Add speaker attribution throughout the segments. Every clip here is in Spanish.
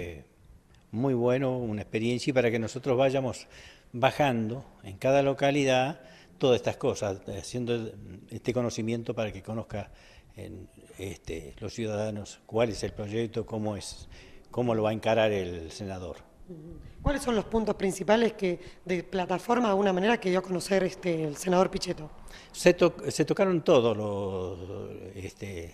Speaker 1: Este, muy bueno, una experiencia y para que nosotros vayamos bajando en cada localidad todas estas cosas, eh, haciendo este conocimiento para que conozca este, los ciudadanos cuál es el proyecto, cómo es, cómo lo va a encarar el senador.
Speaker 2: ¿Cuáles son los puntos principales que de plataforma de alguna manera que dio a conocer este, el senador Pichetto?
Speaker 1: Se, tocaron todos los este,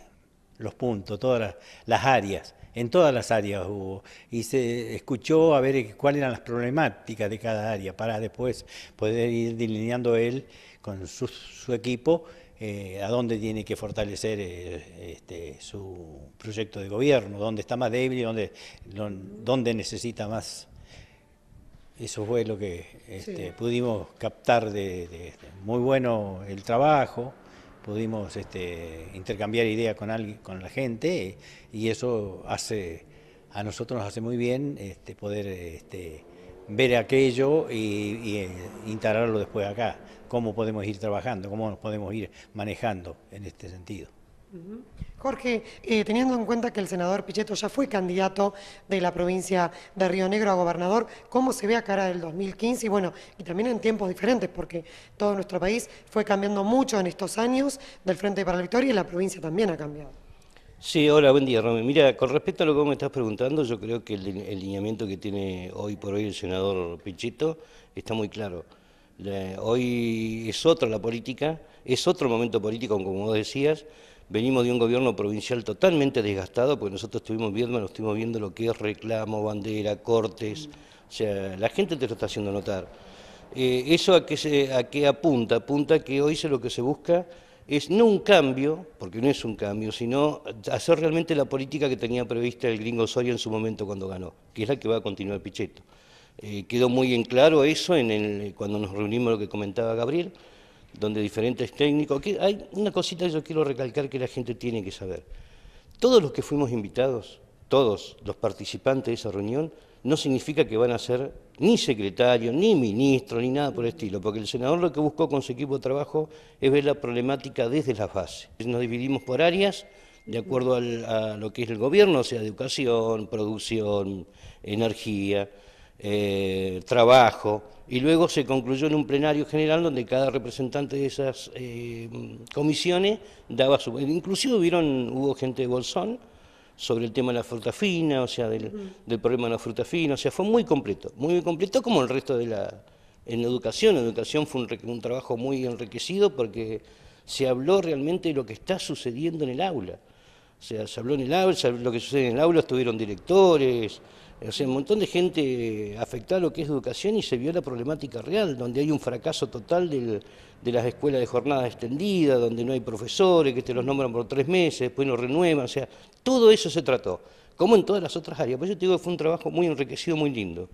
Speaker 1: los puntos, todas las, áreas, en todas las áreas hubo, y se escuchó a ver cuáles eran las problemáticas de cada área para después poder ir delineando él con su, equipo eh, a dónde tiene que fortalecer eh, este, su proyecto de gobierno, dónde está más débil, dónde, dónde necesita más. Eso fue lo que este, pudimos captar de muy bueno el trabajo pudimos este, intercambiar ideas con, alguien, con la gente y eso hace, a nosotros nos hace muy bien este, poder este, ver aquello y, y, eh, instalarlo después acá, cómo podemos ir trabajando, cómo nos podemos ir manejando en este sentido.
Speaker 2: Jorge, eh, teniendo en cuenta que el senador Pichetto ya fue candidato de la provincia de Río Negro a gobernador, ¿cómo se ve a cara del 2015? Y bueno, y también en tiempos diferentes, porque todo nuestro país fue cambiando mucho en estos años del Frente para la Victoria y la provincia también ha cambiado.
Speaker 3: Sí, hola, buen día, Romero. Mira, con respecto a lo que vos me estás preguntando, yo creo que el, el lineamiento que tiene hoy por hoy el senador Pichetto está muy claro. Hoy es otra la política, es otro momento político, como vos decías. Venimos de un gobierno provincial totalmente desgastado, porque nosotros estuvimos viendo, lo que es reclamo, bandera, cortes. O sea, la gente te lo está haciendo notar. Eh, ¿Eso a qué, a apunta? Apunta que hoy se, lo que se busca es no un cambio, porque no es un cambio, sino hacer realmente la política que tenía prevista el gringo Soria en su momento cuando ganó, que es la que va a continuar Pichetto. Eh, quedó muy en claro eso cuando nos reunimos lo que comentaba Gabriel, donde diferentes técnicos... hay una cosita que yo quiero recalcar que la gente tiene que saber. Todos los que fuimos invitados, todos los participantes de esa reunión, no significa que van a ser ni secretario, ni ministro, ni nada por el estilo, porque el senador lo que buscó con su equipo de trabajo es ver la problemática desde la bases. Nos dividimos por áreas de acuerdo a lo que es el gobierno, o sea, educación, producción, energía, eh, trabajo, y luego se concluyó en un plenario general donde cada representante de esas eh, comisiones daba su... Inclusive hubieron, hubo gente de Bolsón sobre el tema de la fruta fina, o sea, del, problema de la fruta fina, o sea, fue muy completo, muy completo como el resto de la... En educación, la educación fue un trabajo muy enriquecido porque se habló realmente de lo que está sucediendo en el aula. O sea, se habló en el aula, lo que sucede en el aula, estuvieron directores, o sea, un montón de gente afectada a lo que es educación y se vio la problemática real, donde hay un fracaso total de las escuelas de jornada extendida, donde no hay profesores, que te los nombran por tres meses, después no renuevan, o sea, todo eso se trató, como en todas las otras áreas. Por eso te digo que fue un trabajo muy enriquecido, muy lindo.